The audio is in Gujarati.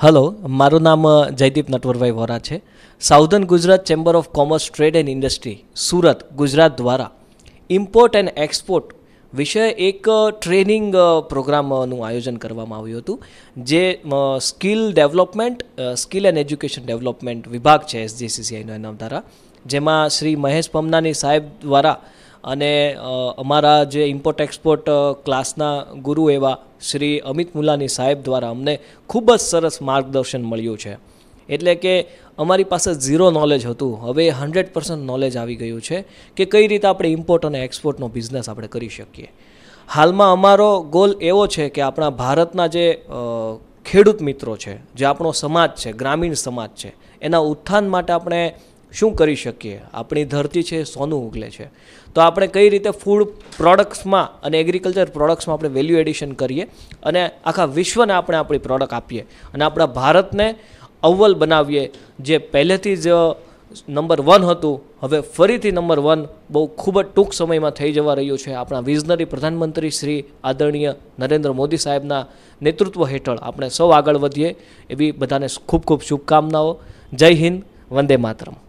હલો મારું નામ જયદીપ નટવરભાઈ વોરા છે southern Gujarat chamber of commerce trade and industry Surat Gujarat દ્વારા ઇમ્પોર્ટ એન્ડ એક્સપોર્ટ વિષય એક ટ્રેનિંગ પ્રોગ્રામનું આયોજન કરવામાં આવ્યું હતું જે skill development skill and education development વિભાગ છે એસજીસીસીઆઈનો એના દ્વારા જેમાં શ્રી મહેશ પમનાની સાહેબ દ્વારા અને અમારા જે ઇમ્પોર્ટ એક્સપોર્ટ ક્લાસના ગુરુ એવા શ્રી અમિત મુલાની સાહેબ દ્વારા અમને ખૂબ જ સરસ માર્ગદર્શન મળ્યું છે એટલે કે અમારી પાસે ઝીરો નોલેજ હતું હવે હંડ્રેડ પર્સન્ટ નોલેજ આવી ગયું છે કે કઈ રીતે આપણે ઇમ્પોર્ટ અને એક્સપોર્ટનો બિઝનેસ આપણે કરી શકીએ હાલમાં અમારો ગોલ એવો છે કે આપણા ભારતના જે ખેડૂત મિત્રો છે જે આપણો સમાજ છે ગ્રામીણ સમાજ છે એના ઉત્થાન માટે આપણે શું કરી શકીએ આપણી ધરતી છે સોનું ઉગલે છે તો આપણે કઈ રીતે ફૂડ પ્રોડક્ટ્સમાં અને એગ્રીકલ્ચર પ્રોડક્ટ્સમાં આપણે વેલ્યુ એડિશન કરીએ અને આખા વિશ્વને આપણે આપણી પ્રોડક્ટ આપીએ અને આપણા ભારતને અવ્વલ બનાવીએ જે પહેલેથી જ નંબર વન હતું હવે ફરીથી નંબર વન બહુ ખૂબ જ ટૂંક સમયમાં થઈ જવા રહ્યું છે આપણા વિઝનરી પ્રધાનમંત્રી શ્રી આદરણીય નરેન્દ્ર મોદી સાહેબના નેતૃત્વ હેઠળ આપણે સૌ આગળ વધીએ એવી બધાને ખૂબ ખૂબ શુભકામનાઓ જય હિન્દ વંદે માતરમ